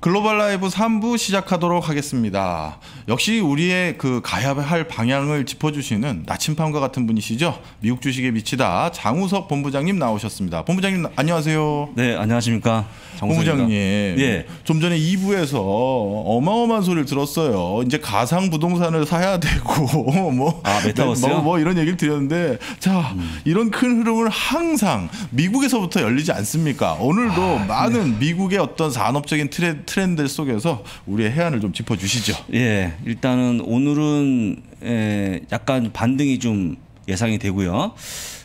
글로벌 라이브 3부 시작하도록 하겠습니다. 역시 우리의 그 가야 할 방향을 짚어주시는 나침판과 같은 분이시죠. 미국 주식에 미치다 장우석 본부장님 나오셨습니다. 본부장님 안녕하세요. 네, 안녕하십니까. 장우석입니다. 본부장님. 예. 좀 전에 2부에서 어마어마한 소리를 들었어요. 이제 가상 부동산을 사야 되고 뭐, 아, 뭐, 뭐 이런 얘기를 드렸는데 자 음. 이런 큰흐름은 항상 미국에서부터 열리지 않습니까? 오늘도 아, 많은 네. 미국의 어떤 산업적인 트렌드 트렌드 속에서 우리의 해안을 좀 짚어주시죠. 예, 일단은 오늘은 에, 예, 약간 반등이 좀 예상이 되고요.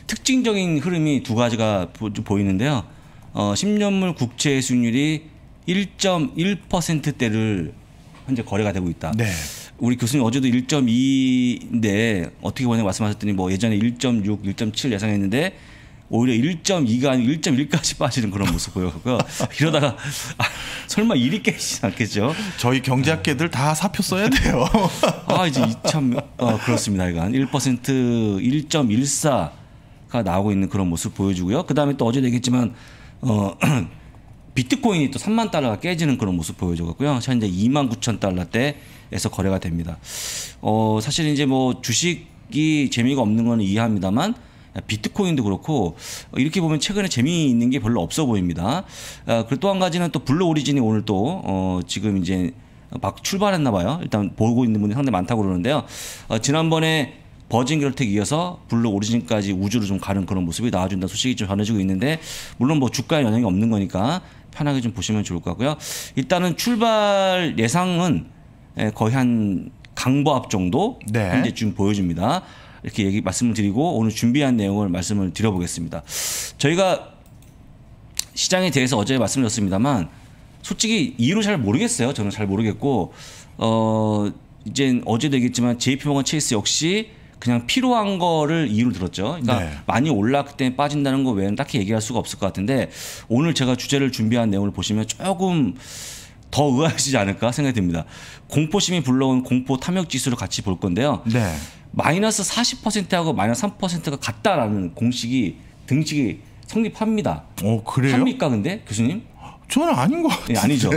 특징적인 흐름이 두 가지가 보, 보이는데요. 어, 10년물 국채 수익률이 1.1%대를 현재 거래가 되고 있다. 네. 우리 교수님 어제도 1.2인데 어떻게 보냐 고 말씀하셨더니 뭐 예전에 1.6, 1.7 예상했는데 오히려 1.2가 아니고 1.1까지 빠지는 그런 모습 보여갖고요. 이러다가 아, 설마 일이 깨지진 않겠죠? 저희 경제학계들 다 사표 써야 돼요. 아 이제 2,000, 어, 그렇습니다. 이건 1% 1.14가 나오고 있는 그런 모습 보여주고요. 그 다음에 또 어제 얘기했지만 어, 비트코인이 또 3만 달러가 깨지는 그런 모습 보여줘갖고요. 현재 2만 9천 달러대에서 거래가 됩니다. 어 사실 이제 뭐 주식이 재미가 없는 건 이해합니다만 비트코인도 그렇고 어, 이렇게 보면 최근에 재미있는 게 별로 없어 보입니다. 아, 그리고 또 한 가지는 또 블루 오리진이 오늘 또어 지금 이제 막 출발했나 봐요. 일단 보고 있는 분이 상당히 많다고 그러는데요. 어 지난번에 버진 결택 이어서 블루 오리진까지 우주로 좀 가는 그런 모습이 나와준다 소식이 좀 전해지고 있는데 물론 뭐 주가에 영향이 없는 거니까 편하게 좀 보시면 좋을 것 같고요. 일단은 출발 예상은 예, 거의 한 강보합 정도 네. 현재 지금 보여집니다. 이렇게 얘기 말씀을 드리고 오늘 준비한 내용을 말씀을 드려보겠습니다. 저희가 시장에 대해서 어제 말씀드렸습니다만 솔직히 이유를 잘 모르겠어요. 저는 잘 모르겠고 어 이제 어제 되겠지만 JP모건 체이스 역시 그냥 필요한 거를 이유를 들었죠. 그러니까 네. 많이 올랐기 때문에 빠진다는 거 외에는 딱히 얘기할 수가 없을 것 같은데 오늘 제가 주제를 준비한 내용을 보시면 조금 더의아하시지 않을까 생각이 듭니다. 공포심이 불러온 공포 탐욕 지수를 같이 볼 건데요. 네. 마이너스 40%하고 마이너스 3%가 같다라는 공식이 등식이 성립합니다. 어, 그래요? 합니까 근데 교수님? 저는 아닌 것 같아요. 예, 네, 아니죠.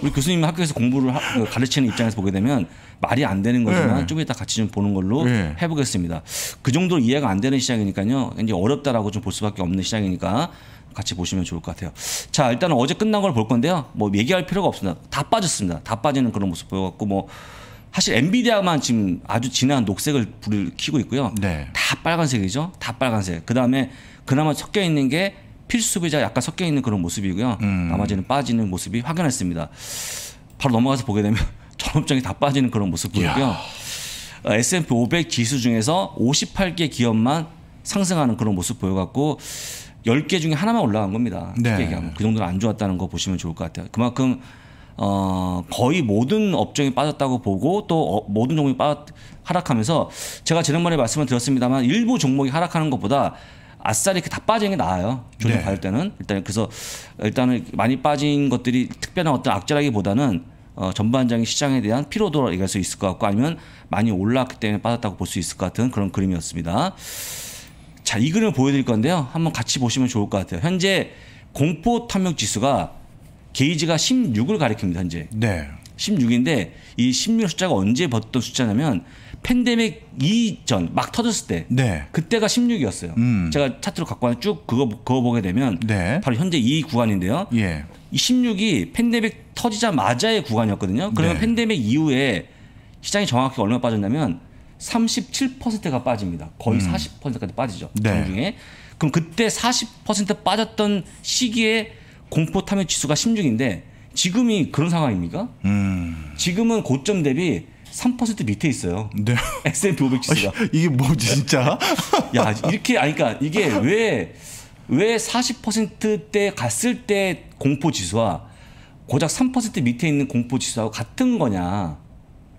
우리 교수님 학교에서 공부를 하, 그 가르치는 입장에서 보게 되면 말이 안 되는 거지만 네. 좀 이따 같이 좀 보는 걸로 네. 해보겠습니다. 그 정도로 이해가 안 되는 시장이니까요. 이제 어렵다라고 좀 볼 수밖에 없는 시장이니까 같이 보시면 좋을 것 같아요. 자, 일단은 어제 끝난 걸 볼 건데요. 뭐 얘기할 필요가 없습니다. 다 빠졌습니다. 다 빠지는 그런 모습 보여갖고 뭐 사실 엔비디아만 지금 아주 진한 녹색을 불을 켜고 있고요. 네. 다 빨간색이죠. 다 빨간색. 그 다음에 그나마 섞여 있는 게 필수 비자 약간 섞여 있는 그런 모습이고요. 음. 나머지는 빠지는 모습이 확연했습니다. 바로 넘어가서 보게 되면 전업장이 다 빠지는 그런 모습 보이고요. 어, S&P 500 지수 중에서 58개 기업만 상승하는 그런 모습 보여갖고 열개 중에 하나만 올라간 겁니다. 네. 얘기하면 그 정도는 안 좋았다는 거 보시면 좋을 것 같아요. 그만큼 어, 거의 모든 업종이 빠졌다고 보고 또 어, 모든 종목이 빠졌 하락하면서 제가 지난번에 말씀을 드렸습니다만 일부 종목이 하락하는 것보다 아싸리 이다 빠지는 게 나아요. 조정 네. 받을 때는 일단 그래서 일단은 많이 빠진 것들이 특별한 어떤 악재라기보다는 어, 전반적인 시장에 대한 피로도라 얘기할 수 있을 것 같고 아니면 많이 올랐기 때문에 빠졌다고 볼 수 있을 것 같은 그런 그림이었습니다. 자, 이 그림을 보여드릴 건데요. 한번 같이 보시면 좋을 것 같아요. 현재 공포 탐욕 지수가 게이지가 16을 가리킵니다. 현재. 네. 16인데 이 16 숫자가 언제 벗던 숫자냐면 팬데믹 이전 막 터졌을 때 네. 그때가 16이었어요. 음. 제가 차트로 갖고 와서 쭉 그거 그거 보게 되면 네. 바로 현재 이 구간인데요. 예. 이 16이 팬데믹 터지자마자의 구간이었거든요. 그러면 네. 팬데믹 이후에 시장이 정확히 얼마 나 빠졌냐면 37%가 빠집니다. 거의 음. 40%까지 빠지죠. 네. 그 중에 그럼 그때 40% 빠졌던 시기에 공포 탐욕 지수가 16인데 지금이 그런 상황입니까? 음. 지금은 고점 대비 3% 밑에 있어요. 네. S&P 500 지수가. 이게 뭐지 진짜? 야, 이렇게 아니까 그러니까 이게 왜 왜 40%대 갔을 때 공포 지수와 고작 3% 밑에 있는 공포 지수하고 같은 거냐?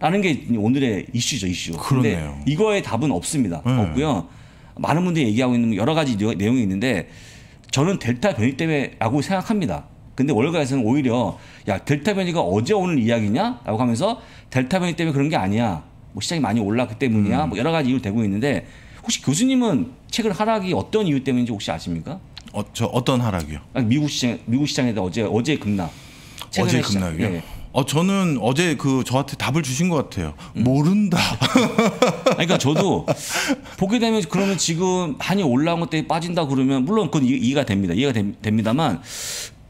라는 게 오늘의 이슈죠, 이슈. 그런데 이거의 답은 없습니다. 네. 없고요. 많은 분들이 얘기하고 있는 여러 가지 내용이 있는데 저는 델타 변이 때문에라고 생각합니다. 근데 월가에서는 오히려 야 델타 변이가 어제 오늘 이야기냐라고 하면서 델타 변이 때문에 그런 게 아니야. 뭐 시장이 많이 올랐기 때문이야. 음. 뭐 여러 가지 이유를 대고 있는데 혹시 교수님은 책을 하락이 어떤 이유 때문인지 혹시 아십니까? 어, 저 어떤 하락이요? 미국 시장 미국 시장에 다해 어제 어제 급락. 어제 급락이요? 네. 어, 저는 어제 그 저한테 답을 주신 것 같아요. 음. 모른다. 그러니까 저도 보게 되면 그러면 지금 한이 올라온 것 때문에 빠진다 그러면 물론 그건 이, 해가 됩니다. 이해가 되, 됩니다만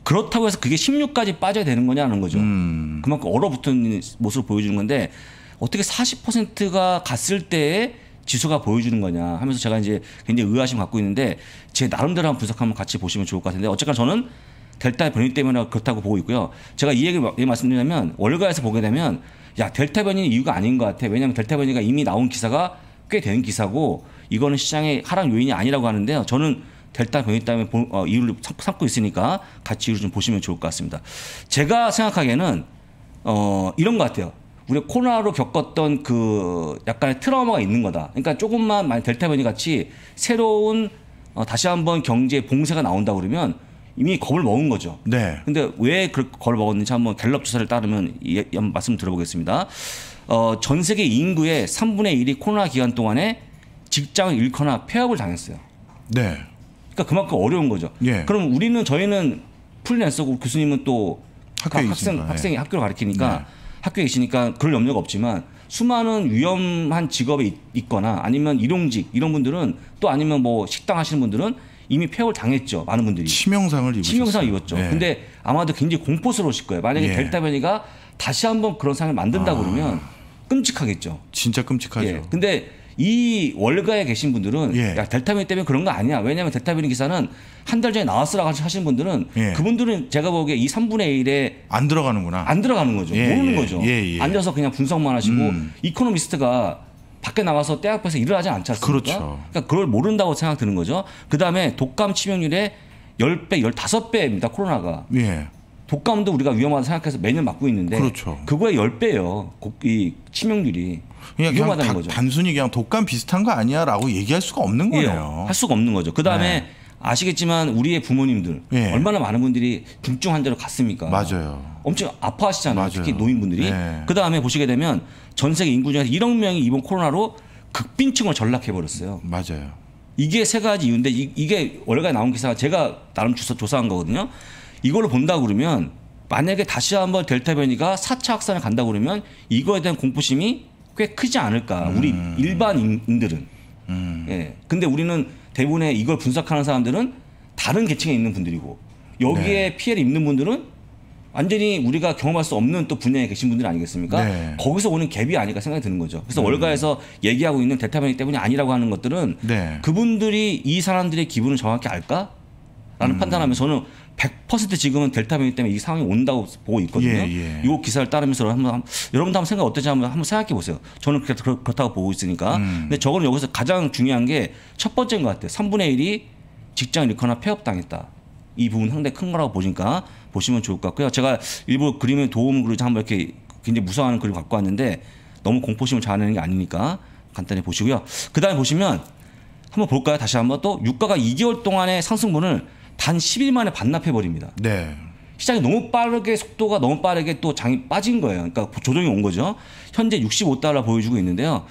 그렇다고 해서 그게 16까지 빠져야 되는 거냐는 거죠. 음. 그만큼 얼어붙은 모습을 보여주는 건데 어떻게 40%가 갔을 때에 지수가 보여주는 거냐 하면서 제가 이제 굉장히 의아심 갖고 있는데 제 나름대로 한번 분석하면 같이 보시면 좋을 것 같은데 어쨌거나 저는 델타 변이 때문에 그렇다고 보고 있고요. 제가 이 얘기를 왜 말씀드리냐면 월가에서 보게 되면 야 델타 변이 이유가 아닌 것 같아. 왜냐하면 델타 변이가 이미 나온 기사가 꽤 된 기사고 이거는 시장의 하락 요인이 아니라고 하는데요. 저는 델타 변이 때문에 보, 어, 이유를 삼고 있으니까 같이 이유를 좀 보시면 좋을 것 같습니다. 제가 생각하기에는 어, 이런 것 같아요. 우리 코로나로 겪었던 그 약간의 트라우마가 있는 거다. 그러니까 조금만 만 델타 변이 같이 새로운 어, 다시 한번 경제 봉쇄가 나온다 그러면 이미 겁을 먹은 거죠. 네. 근데 왜그 겁을 먹었는지 한번 갤럽 조사를 따르면 예, 말씀 들어보겠습니다. 어, 전 세계 인구의 3분의 1이 코로나 기간 동안에 직장을 잃거나 폐업을 당했어요. 네. 그러니까 그만큼 어려운 거죠. 예. 그럼 우리는 저희는 풀리랜서고 교수님은 또 학생 있으니까, 학생이 예. 학교를 가르키니까 네. 학교에 계시니까 그럴 염려가 없지만 수많은 위험한 직업이 있거나 아니면 일용직 이런 분들은 또 아니면 뭐 식당 하시는 분들은 이미 폐업을 당했죠. 많은 분들이. 치명상을 입었죠. 치명상 입었죠. 네. 근데 아마도 굉장히 공포스러우실 거예요. 만약에 예. 델타 변이가 다시 한번 그런 상황을 만든다 아. 그러면 끔찍하겠죠. 진짜 끔찍하죠. 예. 근데 이 월가에 계신 분들은 예. 야 델타 변이 때문에 그런 거 아니야. 왜냐하면 델타 변이 기사는 한 달 전에 나왔으라고 하시는 분들은 예. 그분들은 제가 보기에 이 3분의 1에 안 들어가는구나. 안 들어가는 거죠. 예. 모르는 예. 거죠. 예, 예. 앉아서 그냥 분석만 하시고 음. 이코노미스트가 밖에 나와서 때 앞에서 일을 하지 않지 않습니까? 그렇죠. 그러니까 그걸 모른다고 생각 드는 거죠. 그다음에 독감 치명률의 10배, 15배입니다. 코로나가. 예. 독감도 우리가 위험하다 생각해서 매년 맞고 있는데 그렇죠. 그거의 10배예요. 이 치명률이. 그냥, 그냥 다, 거죠. 단순히 그냥 독감 비슷한 거 아니야라고 얘기할 수가 없는 거예요. 예, 할 수가 없는 거죠. 그다음에 네. 아시겠지만 우리의 부모님들 예. 얼마나 많은 분들이 중증 환자로 갔습니까? 맞아요. 엄청 아파하시잖아요. 맞아요. 특히 노인분들이. 예. 그다음에 보시게 되면 전 세계 인구 중에서 1억 명이 이번 코로나로 극빈층으로 전락해버렸어요. 맞아요. 이게 세 가지 이유인데 이, 게 월간에 나온 기사가 제가 나름 주사 조사한 거거든요. 이걸 본다 그러면 만약에 다시 한번 델타 변이가 4차 확산을 간다 그러면 이거에 대한 공포심이 꽤 크지 않을까. 우리 음. 일반인들은. 음. 예. 근데 우리는 대부분의 이걸 분석하는 사람들은 다른 계층에 있는 분들이고 여기에 네. 피해를 입는 분들은 완전히 우리가 경험할 수 없는 또 분야에 계신 분들 아니겠습니까? 네. 거기서 오는 갭이 아닐까 생각이 드는 거죠. 그래서 음. 월가에서 얘기하고 있는 대타변이 때문이 아니라고 하는 것들은 네. 그분들이 이 사람들의 기분을 정확히 알까? 라는 음. 판단하면 저는 100% 지금은 델타 변이 때문에 이 상황이 온다고 보고 있거든요. 예, 예. 이 기사를 따르면서 한번, 한번 여러분도 한번 생각 어떠지 한번 한번 생각해 보세요. 저는 그렇, 다고 보고 있으니까. 음. 근데 저거는 여기서 가장 중요한 게 첫 번째인 것 같아요. 3분의 1이 직장 잃거나 폐업 당했다. 이 부분 상당히 큰 거라고 보니까 보시면 좋을 것 같고요. 제가 일부그림의 도움 그리고 한번 이렇게 굉장히 무서워하는 그림 갖고 왔는데 너무 공포심을 자아내는 게 아니니까 간단히 보시고요. 그 다음에 보시면 한번 볼까요? 다시 한번 또 유가가 2개월 동안의 상승분을 단 10일 만에 반납해 버립니다. 네. 시장이 너무 빠르게 속도가 너무 빠르게 또 장이 빠진 거예요. 그러니까 조정이 온 거죠. 현재 65달러 보여주고 있는데요.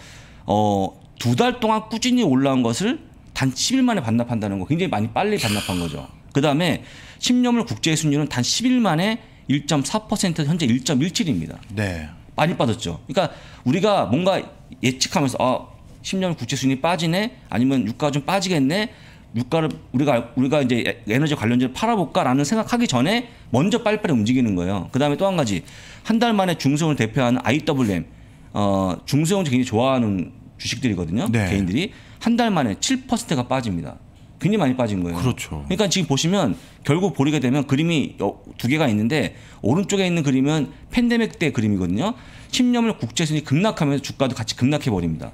어, 두 달 동안 꾸준히 올라온 것을 단 10일 만에 반납한다는 거 굉장히 많이 빨리 반납한 거죠. 그 다음에 10년물 국제 수준율은 단 10일 만에 1.4% 현재 1.17입니다. 네. 많이 빠졌죠. 그러니까 우리가 뭔가 예측하면서 아 10년 국제 수준이 빠지네 아니면 유가가 좀 빠지겠네 유가를 우리가 우리가 이제 에너지 관련주를 팔아볼까라는 생각하기 전에 먼저 빨리빨리 움직이는 거예요. 그다음에 또 한 가지 한 달 만에 중소형을 대표하는 IWM 어, 중소형 굉장히 좋아하는 주식들이거든요. 네. 개인들이 한 달 만에 7%가 빠집니다. 굉장히 많이 빠진 거예요. 그렇죠. 그러니까 지금 보시면 결국 보리게 되면 그림이 두 개가 있는데 오른쪽에 있는 그림은 팬데믹 때 그림이거든요. 10년물 국제 수준이 급락하면서 주가도 같이 급락해 버립니다.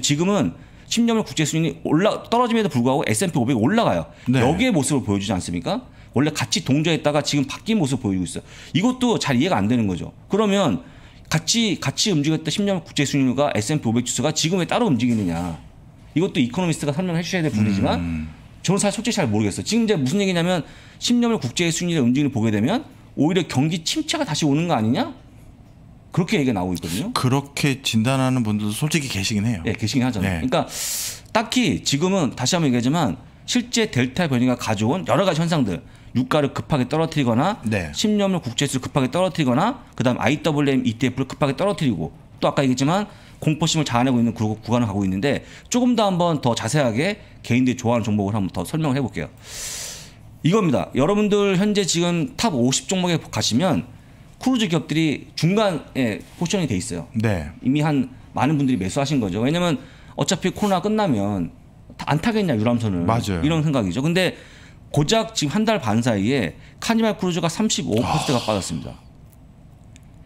지금은 10년물 국제 수준이 올라 떨어짐에도 불구하고 S&P 500이 올라가요. 네. 여기에 모습을 보여주지 않습니까? 원래 같이 동조했다가 지금 바뀐 모습 보이고 있어요. 이것도 잘 이해가 안 되는 거죠. 그러면 같이 같이 움직였던 10년 국제 수준과 S&P 500 지수가 지금 왜 따로 움직이느냐? 이것도 이코노미스트가 설명해 주셔야 될 부분이지만 음, 음. 저는 사실 솔직히 잘 모르겠어요. 지금 이제 무슨 얘기냐면 10년을 국제 수준의 움직임을 보게 되면 오히려 경기 침체가 다시 오는 거 아니냐? 그렇게 얘기가 나오고 있거든요. 그렇게 진단하는 분들도 솔직히 계시긴 해요. 예, 네, 계시긴 하잖아요. 네. 그러니까 딱히 지금은 다시 한번 얘기하지만 실제 델타 변이가 가져온 여러 가지 현상들 유가를 급하게 떨어뜨리거나 네. 10년물 국제수를 급하게 떨어뜨리거나 그다음 IWM ETF를 급하게 떨어뜨리고 또 아까 얘기했지만 공포심을 자아내고 있는 그 구간을 가고 있는데 조금 더 한 번 더 자세하게 개인들이 좋아하는 종목을 한 번 더 설명을 해볼게요. 이겁니다. 여러분들 현재 지금 탑50 종목에 가시면 크루즈 기업들이 중간에 포션이 돼 있어요. 네. 이미 한 많은 분들이 매수하신 거죠. 왜냐면 어차피 코로나 끝나면 안 타겠냐 유람선을 맞아요. 이런 생각이죠. 근데 고작 지금 한 달 반 사이에 카니발 크루즈가 35%가 아... 빠졌습니다.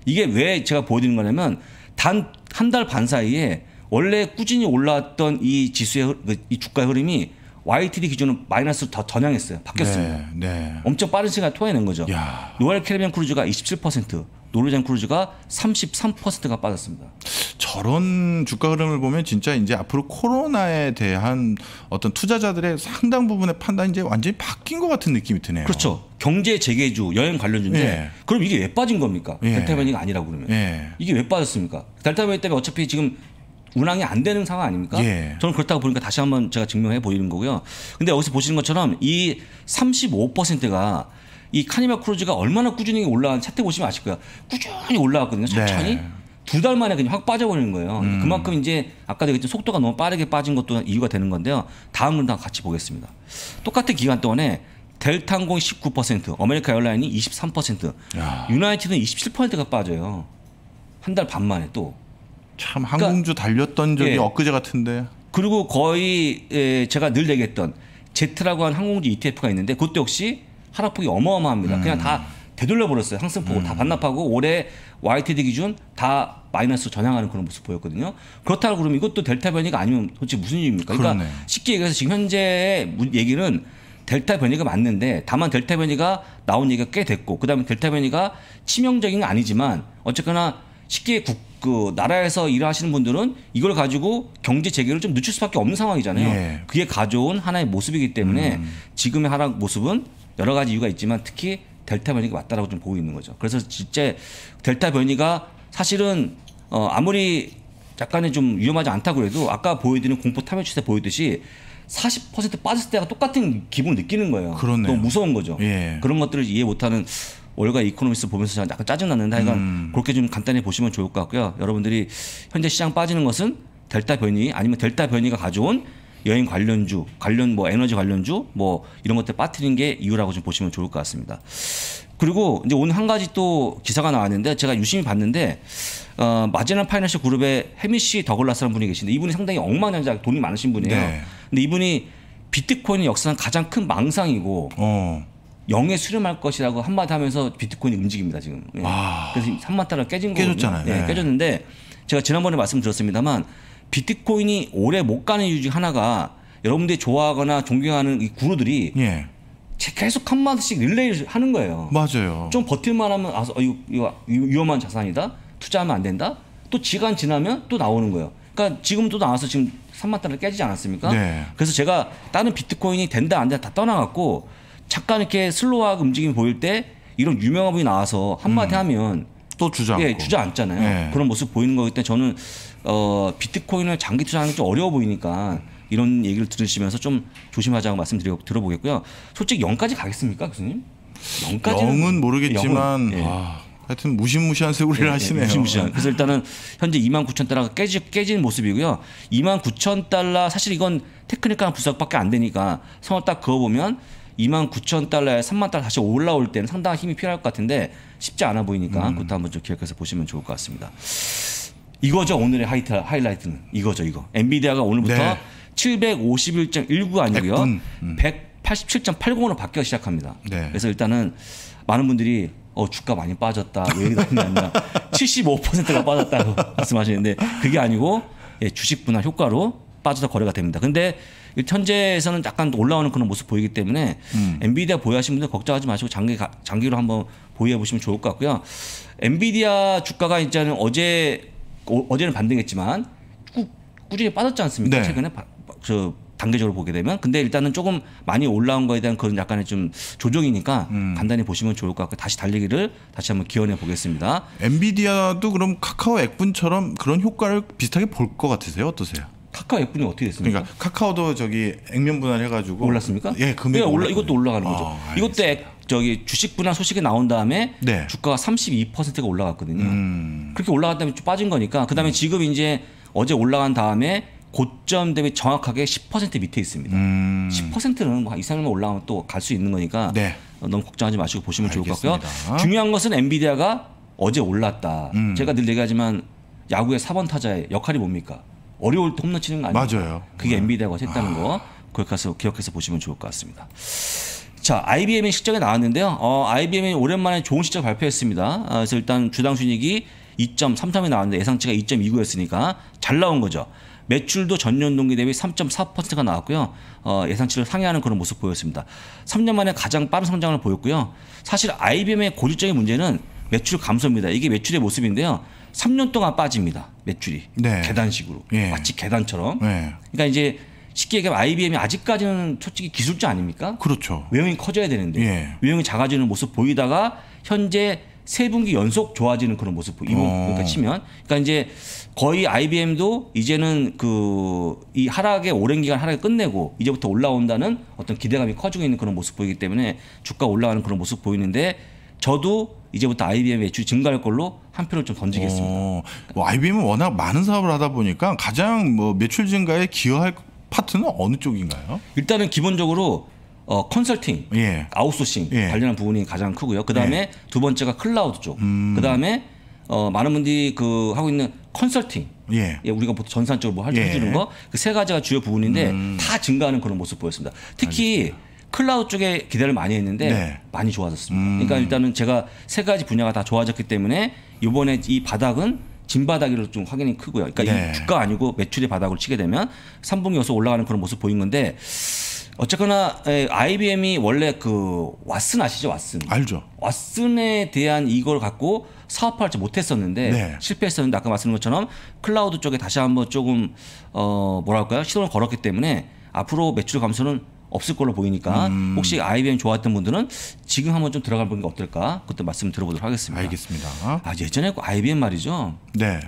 이게 왜 제가 보여드리는 거냐면 단한달반 사이에 원래 꾸준히 올라왔던 이 지수의 그 이 주가 흐름이 YTD 기준은 마이너스로 더 전향했어요. 바뀌었습니다. 네, 네, 엄청 빠른 시간 토해낸 거죠. 야. 로얄 캐리비안 크루즈가 27%, 노르젠 크루즈가 33%가 빠졌습니다. 저런 주가 흐름을 보면 진짜 이제 앞으로 코로나에 대한 어떤 투자자들의 상당 부분의 판단이 이제 완전히 바뀐 것 같은 느낌이 드네요. 그렇죠. 경제 재개주, 여행 관련주인데 예. 그럼 이게 왜 빠진 겁니까? 예. 델타 변이가 아니라고 그러면. 예. 이게 왜 빠졌습니까? 델타 변이 때문에 어차피 지금 운항이 안 되는 상황 아닙니까? 예. 저는 그렇다고 보니까 다시 한번 제가 증명해 보이는 거고요. 근데 여기서 보시는 것처럼 이 35%가 이 카니발 크루즈가 얼마나 꾸준히 올라간 차트 보시면 아실 거예요. 꾸준히 올라왔거든요. 천천히. 네. 두달 만에 그냥 확 빠져버리는 거예요. 음. 그만큼 이제 아까도 얘기했지 속도가 너무 빠르게 빠진 것도 이유가 되는 건데요. 다음 문단 같이 보겠습니다. 똑같은 기간 동안에 델타 항공이 19%, 아메리카 에라인이 23%, 야. 유나이티드는 27%가 빠져요. 한 달 반 만에 또. 참 항공주 그러니까, 달렸던 적이 예. 엊그제 같은데. 그리고 거의 예, 제가 늘 얘기했던 제트라고 하는 항공주 ETF가 있는데 그것도 역시 하락폭이 어마어마합니다. 음. 그냥 다 되돌려 버렸어요. 항승폭을 음. 다 음. 반납하고 올해 YTD 기준 다 마이너스 전향하는 그런 모습 보였거든요. 그렇다고 그러면 이것도 델타 변이가 아니면 도대체 무슨 일입니까? 그러니까 그러네. 쉽게 얘기해서 지금 현재의 얘기는 델타 변이가 맞는데 다만 델타 변이가 나온 얘기가 꽤 됐고 그다음에 델타 변이가 치명적인 건 아니지만 어쨌거나 쉽게 국, 그 나라에서 일하시는 분들은 이걸 가지고 경제 재개를 좀 늦출 수밖에 없는 상황이잖아요. 예. 그게 가져온 하나의 모습이기 때문에 음. 지금의 하락 모습은 여러 가지 이유가 있지만 특히 델타 변이가 맞다라고 좀 보고 있는 거죠. 그래서 진짜 델타 변이가 사실은 어 아무리 약간의 좀 위험하지 않다고 해도 아까 보여드린 공포 탐욕 추세 보이듯이 40% 빠졌을 때가 똑같은 기분을 느끼는 거예요. 그렇네요. 너무 무서운 거죠. 예. 그런 것들을 이해 못하는 월가 이코노미스 보면서 약간 짜증났는데 하여간 음. 그렇게 좀 간단히 보시면 좋을 것 같고요. 여러분들이 현재 시장 빠지는 것은 델타 변이 아니면 델타 변이가 가져온 여행 관련주, 관련 뭐 에너지 관련주 뭐 이런 것들 빠뜨린 게 이유라고 좀 보시면 좋을 것 같습니다. 그리고 이제 오늘 한 가지 또 기사가 나왔는데 제가 유심히 봤는데 어, 마제나 파이낸셜 그룹의 해미 씨 더글라스라는 분이 계신데 이분이 상당히 엉망진창 돈이 많으신 분이에요. 네. 근데 이분이 비트코인 역사상 가장 큰 망상이고 어. 영에 수렴할 것이라고 한마디 하면서 비트코인이 움직입니다 지금. 예. 아. 그래서 한마따라 깨진 거예요. 깨졌잖아요. 예, 네. 깨졌는데 제가 지난번에 말씀드렸습니다만 비트코인이 오래 못 가는 이유 중 하나가 여러분들이 좋아하거나 존경하는 이 구루들이 예. 계속 한 마디씩 릴레이를 하는 거예요. 맞아요. 좀 버틸만 하면 아, 어, 이거, 이거 위험한 자산이다. 투자하면 안 된다. 또 시간 지나면 또 나오는 거예요. 그러니까 지금 도 나와서 지금 3만 달러 깨지지 않았습니까? 네. 그래서 제가 다른 비트코인이 된다 안 된다 다떠나갖고 잠깐 이렇게 슬로우하고 움직임 이 보일 때 이런 유명한 분이 나와서 한마디 음. 하면 또 주저앉고 예, 주저앉잖아요. 예. 그런 모습 보이는 거기 때문에 저는 어, 비트코인을 장기 투자하는 게 좀 어려워 보이니까 이런 얘기를 들으시면서 좀 조심하자고 말씀드려 들어보겠고요. 솔직히 영까지 가겠습니까, 교수님? 영까지는 모르겠지만 영은, 예. 와, 아, 하여튼 무시무시한 세월을 예, 예, 하시네요. 무시무시한. 그래서 일단은 현재 2만 9천 달러가 깨지, 깨진 모습이고요. 2만 9천 달러 사실 이건 테크니컬한 분석밖에 안 되니까 선을 딱 그어보면 2만 9천 달러에 3만 달러 다시 올라올 때는 상당한 힘이 필요할 것 같은데 쉽지 않아 보이니까 음. 그것도 한번 좀 기억해서 보시면 좋을 것 같습니다. 이거죠 오늘의 하이트, 하이라이트는 이거죠 이거 엔비디아가 오늘부터 네. 751.19 아니고요 100분. 음. 187.80으로 바뀌어 시작합니다. 네. 그래서 일단은 많은 분들이 어 주가 많이 빠졌다 왜 이렇게 났냐 75%가 빠졌다고 말씀하시는데 그게 아니고 예, 주식 분할 효과로 빠져서 거래가 됩니다. 근데 현재에서는 약간 올라오는 그런 모습 보이기 때문에 음. 엔비디아 보유하신 분들 걱정하지 마시고 장기 장기로 한번 보유해 보시면 좋을 것 같고요. 엔비디아 주가가 이제는 어제 오, 어, 어제는 반등했지만 꾸, 꾸준히 빠졌지 않습니까? 네. 최근에 바, 저 단계적으로 보게 되면 근데 일단은 조금 많이 올라온 거에 대한 그런 약간의 좀 조정이니까 음. 간단히 보시면 좋을 것 같고 다시 달리기를 다시 한번 기원해 보겠습니다. 엔비디아도 그럼 카카오 액분처럼 그런 효과를 비슷하게 볼 것 같으세요? 어떠세요? 카카오 애플이 어떻게 됐습니까? 그러니까 카카오도 저기 액면 분할해 가지고 올랐습니까? 예, 금액이 예, 올라, 이것도 올라가는 아, 거죠. 아, 이것도 액, 저기 주식 분할 소식이 나온 다음에 네. 주가가 32%가 올라갔거든요. 음. 그렇게 올라갔다면 좀 빠진 거니까 그다음에 음. 지금 이제 어제 올라간 다음에 고점 대비 정확하게 10% 밑에 있습니다. 음. 10%는 뭐이상으로 올라가면 또 갈 수 있는 거니까 네. 어, 너무 걱정하지 마시고 보시면 알겠습니다. 좋을 것 같고요. 중요한 것은 엔비디아가 어제 올랐다. 음. 제가 늘 얘기하지만 야구의 4번 타자의 역할이 뭡니까? 어려울 때 홈런 치는 거 아니에요? 맞아요. 그게 네. 엔비디아가 했다는 거거기가서 아. 기억해서 보시면 좋을 것 같습니다. 자, IBM의 실적이 나왔는데요. 어, IBM이 오랜만에 좋은 실적 발표했습니다. 아, 그래서 일단 주당 순이익이 2 3 3에 나왔는데 예상치가 2.29였으니까 잘 나온 거죠. 매출도 전년 동기 대비 3.4%가 나왔고요. 어, 예상치를 상회하는 그런 모습 보였습니다. 3년 만에 가장 빠른 성장을 보였고요. 사실 IBM의 고질적인 문제는 매출 감소입니다. 이게 매출의 모습인데요. 3년 동안 빠집니다. 매출이 네. 계단식으로 예. 마치 계단처럼. 예. 그러니까 이제 쉽게 얘기하면 IBM이 아직까지는 솔직히 기술자 아닙니까? 그렇죠. 외형이 커져야 되는데 예. 외형이 작아지는 모습 보이다가 현재 세 분기 연속 좋아지는 그런 모습 이번 어. 그러니까 치면 그러니까 이제 거의 IBM도 이제는 그 이 하락의 오랜 기간 하락을 끝내고 이제부터 올라온다는 어떤 기대감이 커지고 있는 그런 모습 보이기 때문에 주가 올라가는 그런 모습 보이는데 저도 이제부터 IBM의 주 증가할 걸로 한 표를 좀 던지겠습니다. 어, 뭐 IBM은 워낙 많은 사업을 하다 보니까 가장 뭐 매출 증가에 기여할 파트는 어느 쪽인가요? 일단은 기본적으로 어, 컨설팅, 예. 아웃소싱 예. 관련한 부분이 가장 크고요. 그 다음에 예. 두 번째가 클라우드 쪽. 음. 그 다음에 어, 많은 분들이 그 하고 있는 컨설팅. 예. 예 우리가 보통 전산적으로 뭐 예. 해주는 거그 세 가지가 주요 부분인데 음. 다 증가하는 그런 모습 보였습니다. 특히 알겠습니다. 클라우드 쪽에 기대를 많이 했는데 네. 많이 좋아졌습니다. 음. 그러니까 일단은 제가 세 가지 분야가 다 좋아졌기 때문에 이번에 이 바닥은 진바닥으로 좀확인이 크고요. 그러니까 네. 주가 아니고 매출의 바닥으로 치게 되면 3분기 요소 올라가는 그런 모습 보인 건데 어쨌거나 IBM이 원래 그 왓슨 아시죠? 왓슨. 알죠. 왓슨에 대한 이걸 갖고 사업화하지 못했었는데 네. 실패했었는데 아까 말씀드린 것처럼 클라우드 쪽에 다시 한번 조금 어 뭐랄까요? 시도를 걸었기 때문에 앞으로 매출 감소는 없을 걸로 보이니까 음. 혹시 IBM 좋았던 분들은 지금 한번 좀 들어가 보는 게 어떨까? 그것도 말씀 들어보도록 하겠습니다. 알겠습니다. 아 예전에 그 IBM 말이죠. 네.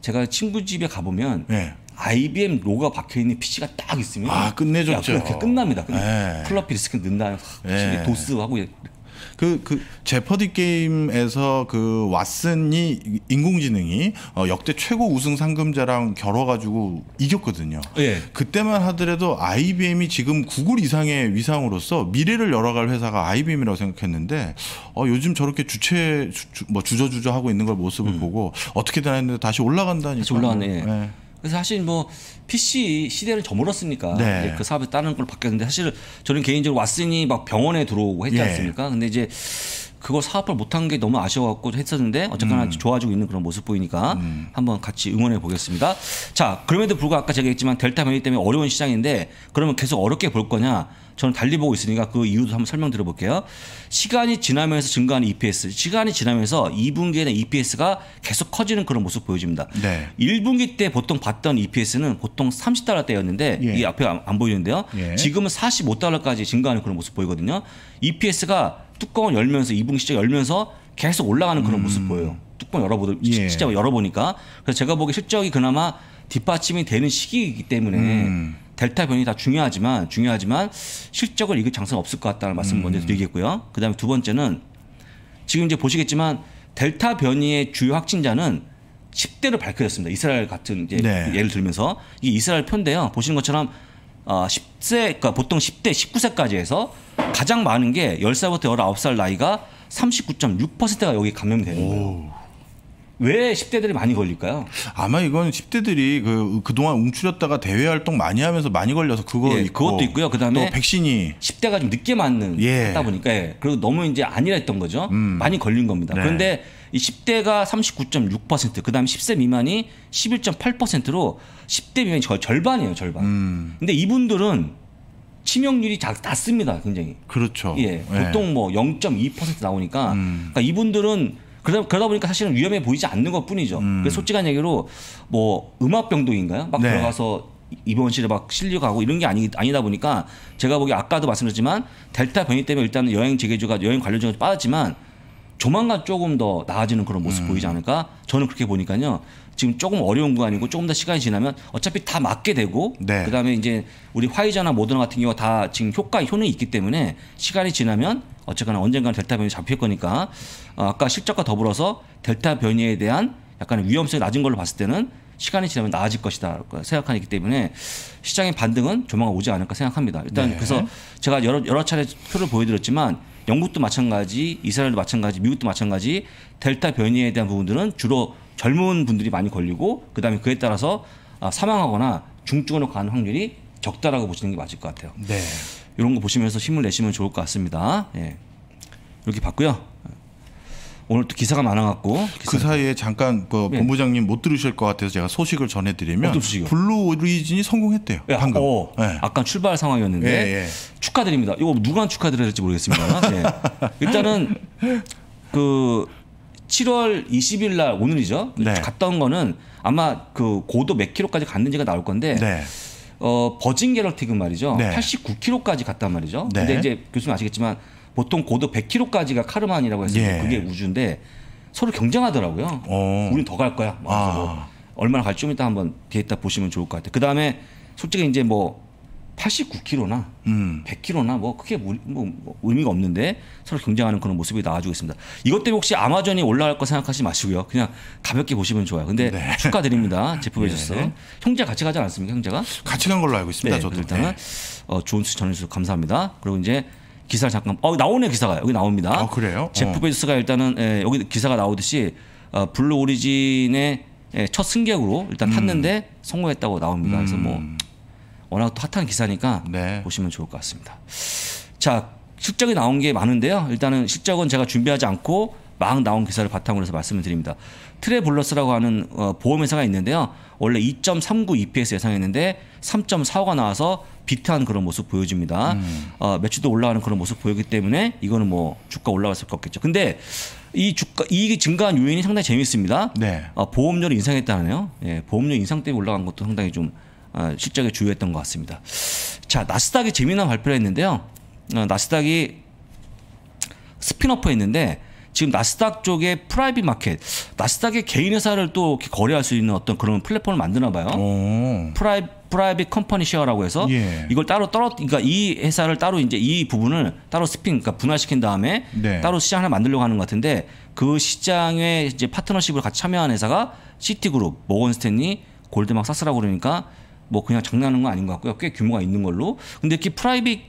제가 친구 집에 가보면 네. IBM 로가 박혀 있는 PC가 딱 있으면 아 끝내줬죠. 야, 끝납니다. 끝납 네. 플러피 디스크 넣는다. 네. 도스하고 그, 그 제퍼디 게임에서 그 왓슨이 인공지능이 어, 역대 최고 우승 상금자랑 겨뤄가지고 이겼거든요. 예. 그때만 하더라도 IBM이 지금 구글 이상의 위상으로서 미래를 열어갈 회사가 IBM이라고 생각했는데 어, 요즘 저렇게 주체 주, 주, 뭐 주저주저 하고 있는 걸 모습을 음. 보고 어떻게 되나 했는데 다시 올라간다니까. 다시 올라가네. 예. 그래서 사실 뭐 PC 시대를 저물었으니까 네. 그 사업에 따른는걸 바뀌었는데 사실 저는 개인적으로 왔으니 막 병원에 들어오고 했지 예. 않습니까? 근데 이제 그걸 사업을 못한 게 너무 아쉬워갖고 했었는데 어쨌거나 음. 좋아지고 있는 그런 모습 보이니까 음. 한번 같이 응원해 보겠습니다. 자 그럼에도 불구하고 아까 제가 얘기했지만 델타 변이 때문에 어려운 시장인데 그러면 계속 어렵게 볼 거냐? 저는 달리 보고 있으니까 그 이유도 한번 설명 드려볼게요. 시간이 지나면서 증가하는 EPS, 시간이 지나면서 2분기에는 EPS가 계속 커지는 그런 모습 보여집니다. 네. 1분기 때 보통 봤던 EPS는 보통 30달러대였는데 예. 이 앞에 안, 안 보이는데요. 예. 지금은 45달러까지 증가하는 그런 모습 보이거든요. EPS가 뚜껑을 열면서 이붕시자 열면서 계속 올라가는 그런 음. 모습 보여요. 뚜껑 열어보 예. 진짜 열어보니까 그래서 제가 보기 실적이 그나마 뒷받침이 되는 시기이기 때문에 음. 델타 변이 다 중요하지만 중요하지만 실적을 이길 장사는 없을 것 같다는 말씀 음. 먼저 드리겠고요. 그다음에 두 번째는 지금 이제 보시겠지만 델타 변이의 주요 확진자는 10대로 밝혀졌습니다. 이스라엘 같은 이제 네. 예를 들면서 이게 이스라엘 편인데요 보시는 것처럼 어, 10세 그러니까 보통 10대 19세까지 해서 가장 많은 게 10살부터 19살 나이가 39.6%가 여기 감염 되는 거예요. 왜 10대들이 많이 걸릴까요? 아마 이건 10대들이 그 그동안 움츠렸다가 대외 활동 많이 하면서 많이 걸려서 그거 예, 있고, 그것도 있고요. 그다음에 백신이 10대가 좀 늦게 맞는 예. 하다 보니까 예. 그리고 너무 이제 아니라 했던 거죠. 음. 많이 걸린 겁니다. 네. 그런데 이 10대가 39.6%, 그다음에 10세 미만이 11.8%로 10대 미만이 절반이에요, 절반. 음. 근데 이분들은 치명률이 작, 낮습니다, 굉장히. 그렇죠. 예, 예. 보통 뭐 0.2% 나오니까 음. 그러니까 이분들은 그러다, 그러다 보니까 사실은 위험해 보이지 않는 것 뿐이죠. 음. 그래서 솔직한 얘기로 뭐 음압병동인가요? 막 네. 들어가서 입원실에 막 실려가고 이런 게 아니, 아니다 보니까 제가 보기 에 아까도 말씀드렸지만 델타 변이 때문에 일단 여행 재개주가 여행 관련주가 빠졌지만 조만간 조금 더 나아지는 그런 모습 음. 보이지 않을까? 저는 그렇게 보니까요. 지금 조금 어려운 거 아니고 조금 더 시간이 지나면 어차피 다 맞게 되고 네. 그다음에 이제 우리 화이자나 모더나 같은 경우가 다 지금 효과 효능이 있기 때문에 시간이 지나면 어쨌거나 언젠가는 델타 변이 잡힐 거니까 어, 아까 실적과 더불어서 델타 변이에 대한 약간 위험성이 낮은 걸로 봤을 때는 시간이 지나면 나아질 것이다 그 생각하기 때문에 시장의 반등은 조만간 오지 않을까 생각합니다. 일단 네. 그래서 제가 여러 여러 차례 표를 보여드렸지만 영국도 마찬가지, 이스라엘도 마찬가지, 미국도 마찬가지 델타 변이에 대한 부분들은 주로 젊은 분들이 많이 걸리고 그다음에 그에 따라서 아, 사망하거나 중증으로 가는 확률이 적다라고 보시는 게 맞을 것 같아요. 네. 이런 거 보시면서 힘을 내시면 좋을 것 같습니다. 예. 이렇게 봤고요. 오늘 또 기사가 많아갖고 그 사이에 잠깐 그 예. 본부장님 못 들으실 것 같아서 제가 소식을 전해드리면 블루 오리진이 성공했대요. 예, 방금 어, 예. 아까 출발 상황이었는데 예, 예. 축하드립니다. 이거 누가 축하드려야 될지 모르겠습니다. 예. 일단은 그 7월 20일 날 오늘이죠. 네. 갔다 온 거는 아마 그 고도 몇 킬로까지 갔는지가 나올 건데 네. 어, 버진 게럴틱은 말이죠. 네. 8 9 k 로까지 갔단 말이죠. 네. 근데 이제 교수님 아시겠지만 보통 고도 100km까지가 카르만이라고 해서 예. 그게 우주인데 서로 경쟁하더라고요. 오. 어. 우린 더 갈 거야. 아. 얼마나 갈지 좀 이따 한번 뒤에 있다 보시면 좋을 것 같아요. 그 다음에 솔직히 이제 뭐 89kg나 음. 100kg나 뭐 크게 뭐, 뭐 의미가 없는데 서로 경쟁하는 그런 모습이 나와주고 있습니다. 이것 때문에 혹시 아마존이 올라갈 거 생각하지 마시고요. 그냥 가볍게 보시면 좋아요. 근데 네. 축하드립니다. 제프 베조스. 네. 형제 같이 가지 않았습니까? 형제가? 같이 간 걸로 알고 있습니다. 네, 저도. 일단은 네. 어, 좋은 추천해 주셔서 감사합니다. 그리고 이제 기사 잠깐 어 나오네 기사가 여기 나옵니다. 아 그래요? 어. 제프 베이스가 일단은 에, 예, 여기 기사가 나오듯이 어, 블루 오리진의 에, 예, 첫 승객으로 일단 음. 탔는데 음. 성공했다고 나옵니다. 그래서 뭐 음. 워낙 또 핫한 기사니까 네. 보시면 좋을 것 같습니다. 자 실적이 나온 게 많은데요. 일단은 실적은 제가 준비하지 않고 막 나온 기사를 바탕으로 해서 말씀을 드립니다. 트레블러스라고 하는 어, 보험회사가 있는데요. 원래 2.39 EPS 예상했는데 3.45가 나와서 비트한 그런 모습 보여집니다. 음. 어, 매출도 올라가는 그런 모습 보이기 때문에 이거는 뭐 주가 올라갔을 거 없겠죠. 근데 이 주가 이익이 증가한 요인이 상당히 재미있습니다. 네. 어, 보험료를 인상했다네요. 예, 보험료 인상 때문에 올라간 것도 상당히 좀 아, 실적에 주요했던 것 같습니다. 자, 나스닥이 재미난 발표를 했는데요. 어, 나스닥이 스피너프 했는데 지금 나스닥 쪽에 프라이빗 마켓, 나스닥의 개인 회사를 또 이렇게 거래할 수 있는 어떤 그런 플랫폼을 만드나 봐요. 프라이 프라이빗 컴퍼니 셰어라고 해서 예. 이걸 따로 떨어 그러니까 이 회사를 따로 이제 이 부분을 따로 스피 그러니까 분할시킨 다음에 네. 따로 시장 하나 만들려고 하는 것 같은데 그 시장에 이제 파트너십을 같이 참여한 회사가 시티그룹, 모건스탠리, 골드막사스라고 그러니까 뭐 그냥 장난하는 건 아닌 것 같고요. 꽤 규모가 있는 걸로. 근데 이렇게 프라이빗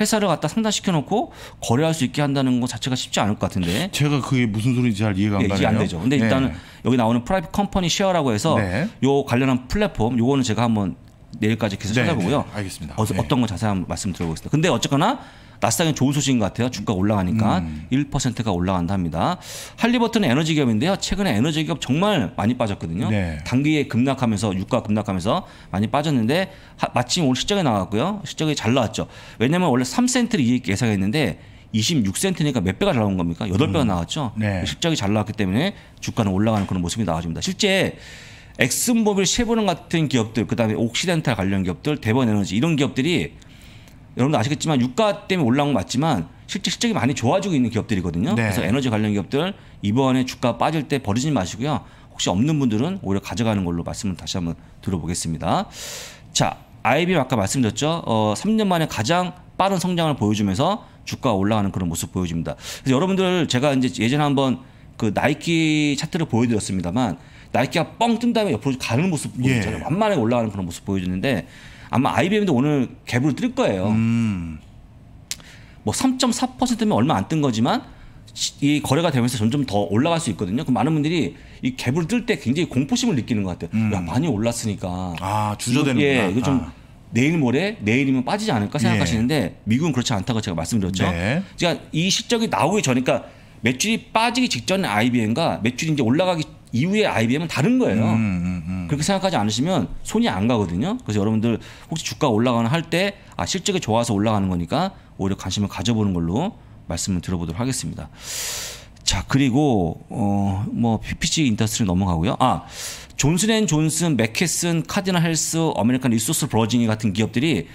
회사를 갖다 상단시켜 놓고 거래할 수 있게 한다는 것 자체가 쉽지 않을 것 같은데. 제가 그게 무슨 소리인지 잘 이해가 안 예, 가네요. 이해 안 되죠. 근데 네. 일단은 여기 나오는 프라이빗 컴퍼니 쉐어라고 해서 네. 요 관련한 플랫폼 요거는 제가 한번 내일까지 계속 네, 찾아보고요. 네. 알겠습니다. 어, 네. 떤거 자세한 말씀 드려보겠습니다. 근데 어쨌거나 나스닥은 좋은 소식인 것 같아요. 주가 올라가니까 음. 1%가 올라간답니다. 할리버튼 은 에너지 기업인데요. 최근에 에너지 기업 정말 많이 빠졌거든요. 네. 단기에 급락하면서 유가 급락하면서 많이 빠졌는데 하, 마침 오늘 실적에 나왔고요. 실적이 잘 나왔죠. 왜냐면 하 원래 3센트를 이익 예상했는데 26센트니까 몇 배가 잘 나온 겁니까? 8배가 음. 나왔죠. 네. 실적이 잘 나왔기 때문에 주가는 올라가는 그런 모습이 나와집니다. 실제 엑슨모빌 쉐보는 같은 기업들, 그다음에 옥시덴탈 관련 기업들, 대번 에너지 이런 기업들이 여러분도 아시겠지만 유가 때문에 올라온 건 맞지만 실제 실적이 많이 좋아지고 있는 기업들이거든요. 네. 그래서 에너지 관련 기업들 이번에 주가 빠질 때 버리지 마시고요. 혹시 없는 분들은 오히려 가져가는 걸로 말씀을 다시 한번 들어보겠습니다. 자, IBM 아까 말씀드렸죠. 어, 3년 만에 가장 빠른 성장을 보여주면서 주가 가 올라가는 그런 모습 보여줍니다. 그래서 여러분들 제가 이제 예전에 한번 그 나이키 차트를 보여드렸습니다만 나이키가 뻥 뜬 다음에 옆으로 가는 모습 보여주잖아요. 예. 완만하게 올라가는 그런 모습 보여주는데 아마 IBM도 오늘 갭을 뜰 거예요. 음. 뭐 3.4%면 얼마 안 뜬 거지만 이 거래가 되면서 점점 더 올라갈 수 있거든요. 그 많은 분들이 이 갭을 뜰 때 굉장히 공포심을 느끼는 것 같아요. 음. 야 많이 올랐으니까 아 주저되는구나. 예, 이거 좀 아. 내일 모레 내일이면 빠지지 않을까 예. 생각하시는데 예. 미국은 그렇지 않다고 제가 말씀드렸죠. 네. 제가 그러니까 이 실적이 나오기 전이니까 그러니까 그니까 매출이 빠지기 직전 에 IBM과 매출이 이제 올라가기 이후에 IBM은 다른 거예요. 음, 음, 음, 그렇게 생각하지 않으시면 손이 안 가거든요. 그래서 여러분들 혹시 주가 올라가는 할 때 아, 실적이 좋아서 올라가는 거니까 오히려 관심을 가져보는 걸로 말씀을 들어보도록 하겠습니다. 자 그리고 어뭐 PPG 인더스트리 넘어가고요. 아 존슨앤존슨, 맥케슨, 카디나 헬스, 어메리칸 리소스 브러징이 같은 기업들이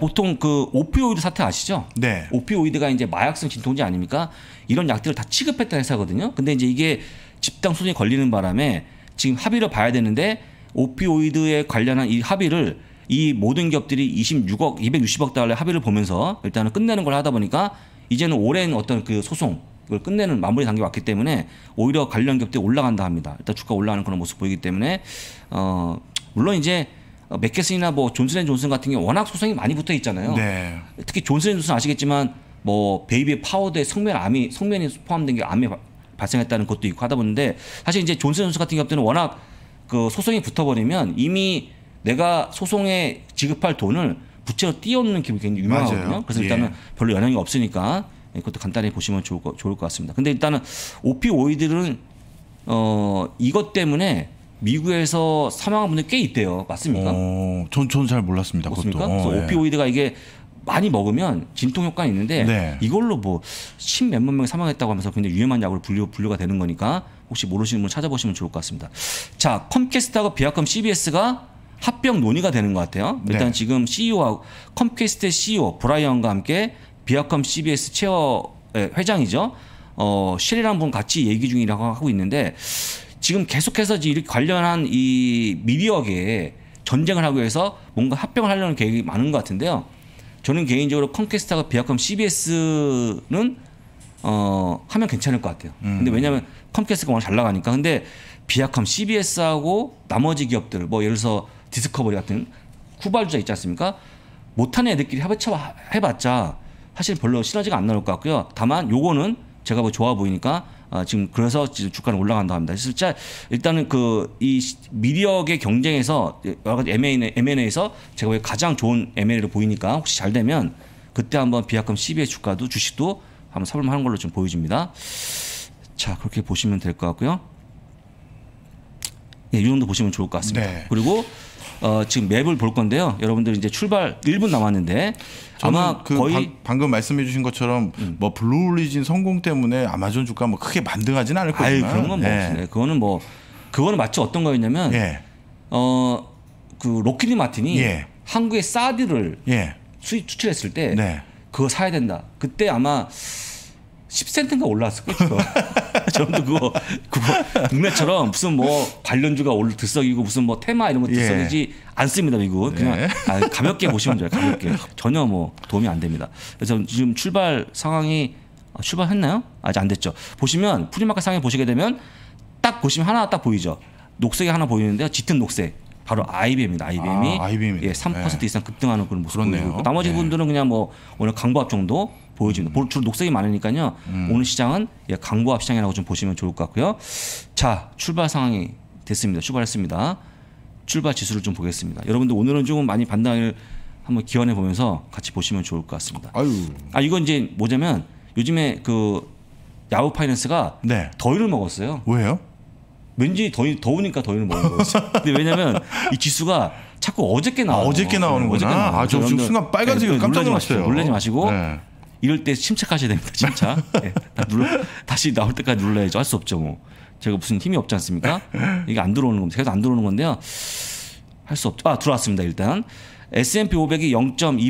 보통 그 오피오이드 사태 아시죠? 네. 오피오이드가 이제 마약성 진통제 아닙니까? 이런 약들을 다 취급했던 다 회사거든요. 근데 이제 이게 집단 소송이 걸리는 바람에 지금 합의를 봐야 되는데 오피오이드에 관련한 이 합의를 이 모든 기업들이 26억, 260억 달러의 합의를 보면서 일단은 끝내는 걸 하다 보니까 이제는 오랜 어떤 그 소송 그걸 끝내는 마무리 단계 왔기 때문에 오히려 관련 기업들이 올라간다 합니다. 일단 주가 올라가는 그런 모습 보이기 때문에 어 물론 이제 맥케슨이나 뭐 존슨앤존슨 같은 게 워낙 소송이 많이 붙어 있잖아요. 네. 특히 존슨앤존슨 아시겠지만 뭐 베이비 파워드의 성면 암이 성면이 포함된 게 암에 발생했다는 것도 있고 하다 보는데 사실 이제 존슨 선수 같은 경우는 워낙 그 소송이 붙어버리면 이미 내가 소송에 지급할 돈을 부채로 띄어놓는 기분이 굉장히 유명하거든요. 맞아요. 그래서 일단은 예. 별로 영향이 없으니까 그것도 간단히 보시면 좋을 것, 좋을 것 같습니다. 근데 일단은 오피오이드는 어 이것 때문에 미국에서 사망한 분들 꽤 있대요. 맞습니까? 어, 전, 전 잘 몰랐습니다. 맞습니까? 그것도. 그래 어, 예. 오피오이드가 이게 많이 먹으면 진통 효과가 있는데 네. 이걸로 뭐십 몇만 명이 사망했다고 하면서 굉장히 위험한 약으로 분류, 분류가 되는 거니까 혹시 모르시는 분 찾아보시면 좋을 것 같습니다. 자, 컴캐스트하고 비아컴 CBS가 합병 논의가 되는 것 같아요. 일단 네. 지금 c e, e o 와 컴캐스트의 CEO 브라이언과 함께 비아컴 CBS 체어 예, 회장이죠. 어, 실이라는분 같이 얘기 중이라고 하고 있는데 지금 계속해서 이렇게 관련한 이 미디어계에 전쟁을 하고 해서 뭔가 합병을 하려는 계획이 많은 것 같은데요. 저는 개인적으로 컴캐스트하고 비아컴 CBS는 어 하면 괜찮을 것 같아요. 음. 근데 왜냐하면 컴캐스트가 워낙 잘 나가니까 근데 비아컴 CBS하고 나머지 기업들 뭐 예를 들어서 디스커버리 같은 후발주자 있지 않습니까? 못하는 애들끼리 합쳐 해봤자 사실 별로 시너지가 안 나올 것 같고요. 다만 요거는 제가 뭐 좋아 보이니까 아, 지금 그래서 지금 주가는 올라간다 합니다. 실제 일단은 그 이 미디어계 경쟁에서 여러 가지 M&A, M&A에서 제가 왜 가장 좋은 M&A를 보이니까 혹시 잘 되면 그때 한번 비약금 12의 주가도 주식도 한번 사볼만 하 걸로 좀 보여집니다. 자 그렇게 보시면 될 것 같고요. 예, 이 정도 보시면 좋을 것 같습니다. 네. 그리고 어, 지금 맵을 볼 건데요. 여러분들 이제 출발 1분 남았는데 아마 그 거의 방, 방금 말씀해 주신 것처럼 음. 뭐 블루 올리진 성공 때문에 아마존 주가 뭐 크게 반등하진 않을 거예요. 아유, 그런 건뭐 예. 그거는 뭐 그거는 마치 어떤 거였냐면 예. 어그 로키리 마틴이 예. 한국의 사드를 예. 수입 추출했을 때 네. 그거 사야 된다. 그때 아마 10센트인가 올랐을 거예요 저도 그거, 그거 국내처럼 무슨 뭐 관련주가 올 들썩이고 무슨 뭐 테마 이런 거 예. 들썩이지 예. 않습니다 미국 그냥 예. 아, 가볍게 보시면 돼요 가볍게 전혀 뭐 도움이 안 됩니다. 그래서 지금 출발 상황이 아, 출발했나요? 아직 안 됐죠. 보시면 프리마켓 상에 보시게 되면 딱 보시면 하나 딱 보이죠. 녹색이 하나 보이는데요. 짙은 녹색. 바로 IBM입니다. IBM이, 아, IBM이. 예, 3% 예. 이상 급등하는 그런 모습 보이고 나머지 예. 분들은 그냥 뭐 오늘 강보합 정도 보여집니다. 음. 주로 녹색이 많으니까요. 음. 오늘 시장은 예, 강보합 시장이라고 좀 보시면 좋을 것 같고요. 자, 출발 상황이 됐습니다. 출발했습니다. 출발 지수를 좀 보겠습니다. 여러분들 오늘은 조금 많이 반등을 한번 기원해 보면서 같이 보시면 좋을 것 같습니다. 아유. 아 이건 이제 뭐냐면 요즘에 그 야후 파이낸스가 네. 더위를 먹었어요. 왜요? 왠지 더위 더우니까 더위를 먹은 거였 근데 왜냐면 이 지수가 자꾸 어저께 나와. 아, 어저께 나오는구나. 어저께 나오는 아, 저 지금 순간 빨간색이 네, 네, 깜짝 놀랐어요. 놀라지 마시고 네. 이럴 때 침착하셔야 됩니다. 침착. 네, 예, 다 눌러, 다시 나올 때까지 눌러야죠. 할 수 없죠. 뭐 제가 무슨 힘이 없지 않습니까? 이게 안 들어오는 겁니다. 계속 안 들어오는 건데요. 할 수 없죠. 아 들어왔습니다. 일단 S&P 500이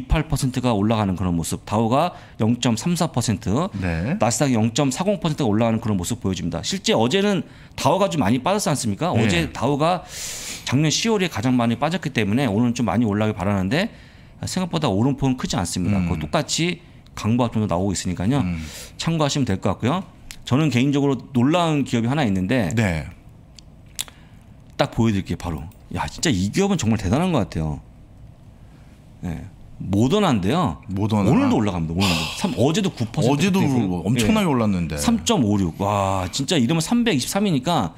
0.28%가 올라가는 그런 모습, 다우가 0.34%, 네. 나스닥이 0.40%가 올라가는 그런 모습 보여집니다. 실제 어제는 다우가 좀 많이 빠졌지 않습니까? 네. 어제 다우가 작년 10월에 가장 많이 빠졌기 때문에 오늘은 좀 많이 올라가길 바라는데 생각보다 오른폭은 크지 않습니다. 음. 똑같이 광고가 도 나오고 있으니까요. 음. 참고하시면 될 것 같고요. 저는 개인적으로 놀라운 기업이 하나 있는데 네. 딱 보여드릴게요. 바로 야 진짜 이 기업은 정말 대단한 것 같아요. 네. 예. 모던한데요. 모던 오늘도 올라갑니다. 오늘도. 3, 어제도 9% 어제도 있 엄청나게 네. 올랐는데. 3.56. 와, 진짜 이러면 323이니까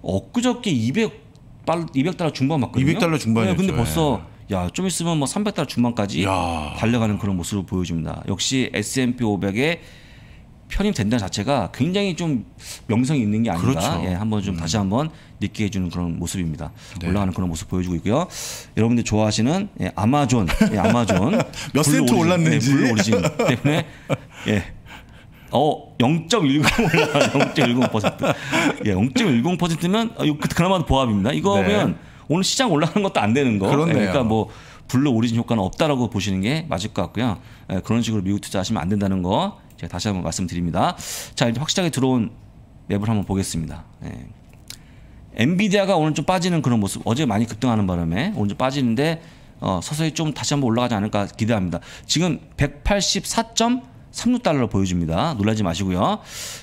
엊그저께 200 200달러 중반 맞거든요. 200달러 중반이었죠. 네, 근데 벌써 야, 좀 있으면 뭐 300달러 중반까지 야. 달려가는 그런 모습을 보여줍니다. 역시 S&P 500에 편입된다는 자체가 굉장히 좀 명성이 있는 게 아닌가. 그렇죠. 예, 한번 좀 음. 다시 한번 느끼게 해주는 그런 모습입니다. 네. 올라가는 그런 모습 보여주고 있고요. 여러분들 좋아하시는 예, 아마존, 예, 아마존 몇 센트 오리진, 올랐는지 예, 블 오리진 때문에 예. 어, 0.10 올라 0.10%. 예, 0.10%면 어, 그나마 보합입니다. 이거면 네. 오늘 시장 올라가는 것도 안 되는 거. 그렇네요. 그러니까 뭐 블루 오리진 효과는 없다라고 보시는 게 맞을 것 같고요. 예, 그런 식으로 미국 투자하시면 안 된다는 거 제가 다시 한번 말씀드립니다. 자 이제 확실하게 들어온 맵을 한번 보겠습니다. 예. 엔비디아가 오늘 좀 빠지는 그런 모습 어제 많이 급등하는 바람에 오늘 좀 빠지는데 어, 서서히 좀 다시 한번 올라가지 않을까 기대합니다. 지금 184.36달러 보여줍니다. 놀라지 마시고요.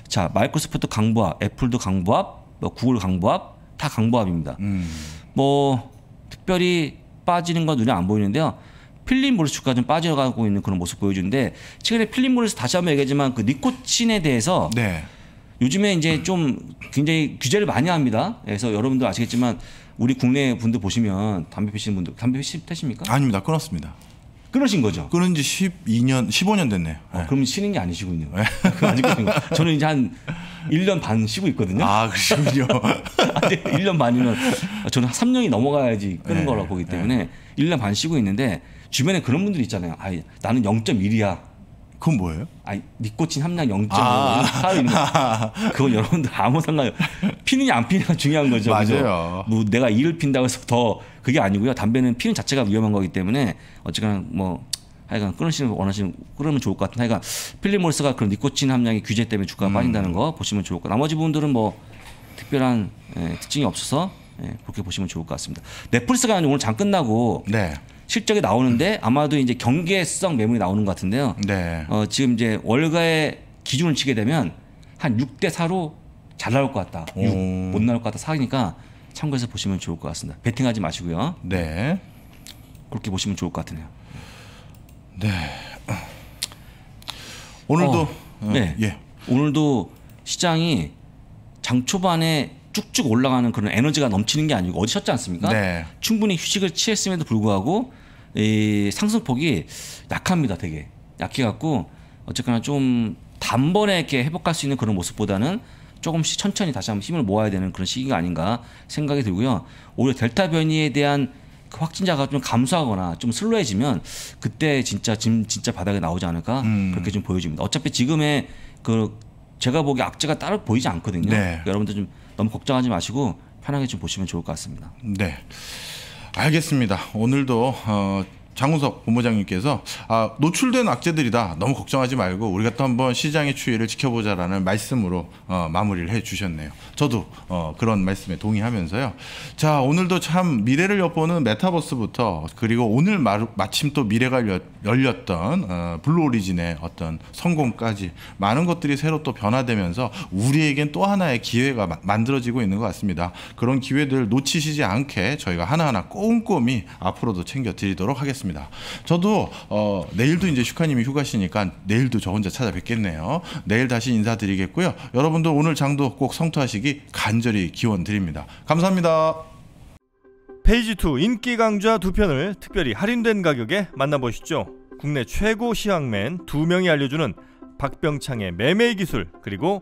자 마이크로소프트 강보합, 애플도 강보합, 뭐 구글 강보합 다 강보합입니다. 음. 뭐 특별히 빠지는 건 눈에 안 보이는데요. 필립 모리스가 좀 빠져가고 있는 그런 모습 보여주는데 최근에 필립 모리스 다시 한번 얘기하지만 그 니코틴에 대해서 네. 요즘에 이제 좀 굉장히 규제를 많이 합니다. 그래서 여러분도 아시겠지만 우리 국내 분들 보시면 담배 피시는 분들 담배 피십니까? 아닙니다. 끊었습니다. 끊으신 거죠? 끊은 지 12년, 15년 됐네요. 어, 네. 그럼 쉬는 게 아니시군요. 네. 저는 이제 한 1년 반 쉬고 있거든요. 아, 그러시군요. 1년 반이면 저는 3년이 넘어가야지 끄는 네, 거라 고 보기 네. 때문에 네. 1년 반 쉬고 있는데 주변에 그런 분들이 있잖아요. 아, 나는 0.1이야. 그건 뭐예요? 아니, 니코틴 함량 0.5 아. 아 그건 여러분들 아무 상관 없어요. 피느냐 안 피느냐가 중요한 거죠. 맞아요. 뭐 내가 이를 핀다고 해서 더 그게 아니고요. 담배는 피는 자체가 위험한 거기 때문에 어쨌거나 뭐 하여간 끊으시는 원하시는 끊으면 좋을 것 같은 하여간 필립 모리스가 그런 니코틴 함량의 규제 때문에 주가가 음. 빠진다는 거 보시면 좋을 것 같고 나머지 부분들은 뭐 특별한 예, 특징이 없어서 예, 그렇게 보시면 좋을 것 같습니다. 넷플릭스가 오늘 장 끝나고 네. 실적이 나오는데 아마도 이제 경계성 매물이 나오는 것 같은데요. 네. 어, 지금 이제 월가의 기준을 치게 되면 한 6대 4로 잘 나올 것 같다. 6, 못 나올 것 같다. 4니까 참고해서 보시면 좋을 것 같습니다. 베팅하지 마시고요. 네. 그렇게 보시면 좋을 것 같으네요. 네. 오늘도 어. 어, 네. 예. 오늘도 시장이 장 초반에 쭉쭉 올라가는 그런 에너지가 넘치는 게 아니고 어디 쉬었지 않습니까? 네. 충분히 휴식을 취했음에도 불구하고 이 상승폭이 약합니다, 되게. 약해 갖고 어쨌거나 좀 단번에 이렇게 회복할 수 있는 그런 모습보다는 조금씩 천천히 다시 한번 힘을 모아야 되는 그런 시기가 아닌가 생각이 들고요. 오히려 델타 변이에 대한 그 확진자가 좀 감소하거나 좀 슬로해지면 그때 진짜 진, 진짜 바닥에 나오지 않을까 음. 그렇게 좀 보여집니다. 어차피 지금의 그 제가 보기 악재가 따로 보이지 않거든요. 네. 그러니까 여러분들 좀 너무 걱정하지 마시고 편하게 좀 보시면 좋을 것 같습니다. 네. 알겠습니다. 오늘도 어, 장훈석 본부장님께서 아, 노출된 악재들이다. 너무 걱정하지 말고 우리가 또 한번 시장의 추이를 지켜보자라는 말씀으로 어, 마무리를 해주셨네요. 저도 어, 그런 말씀에 동의하면서요. 자 오늘도 참 미래를 엿보는 메타버스부터 그리고 오늘 마, 마침 또 미래가 열렸던 어, 블루오리진의 어떤 성공까지 많은 것들이 새로 또 변화되면서 우리에겐 또 하나의 기회가 마, 만들어지고 있는 것 같습니다. 그런 기회들 놓치시지 않게 저희가 하나하나 꼼꼼히 앞으로도 챙겨드리도록 하겠습니다. 있습니다. 저도 어, 내일도 이제 슈카님이 휴가시니까 내일도 저 혼자 찾아뵙겠네요. 내일 다시 인사드리겠고요. 여러분도 오늘 장도 꼭 성토하시기 간절히 기원 드립니다. 감사합니다. 페이지 2 인기 강좌 두 편을 특별히 할인된 가격에 만나보시죠. 국내 최고 시황맨 두 명이 알려주는 박병창의 매매 기술 그리고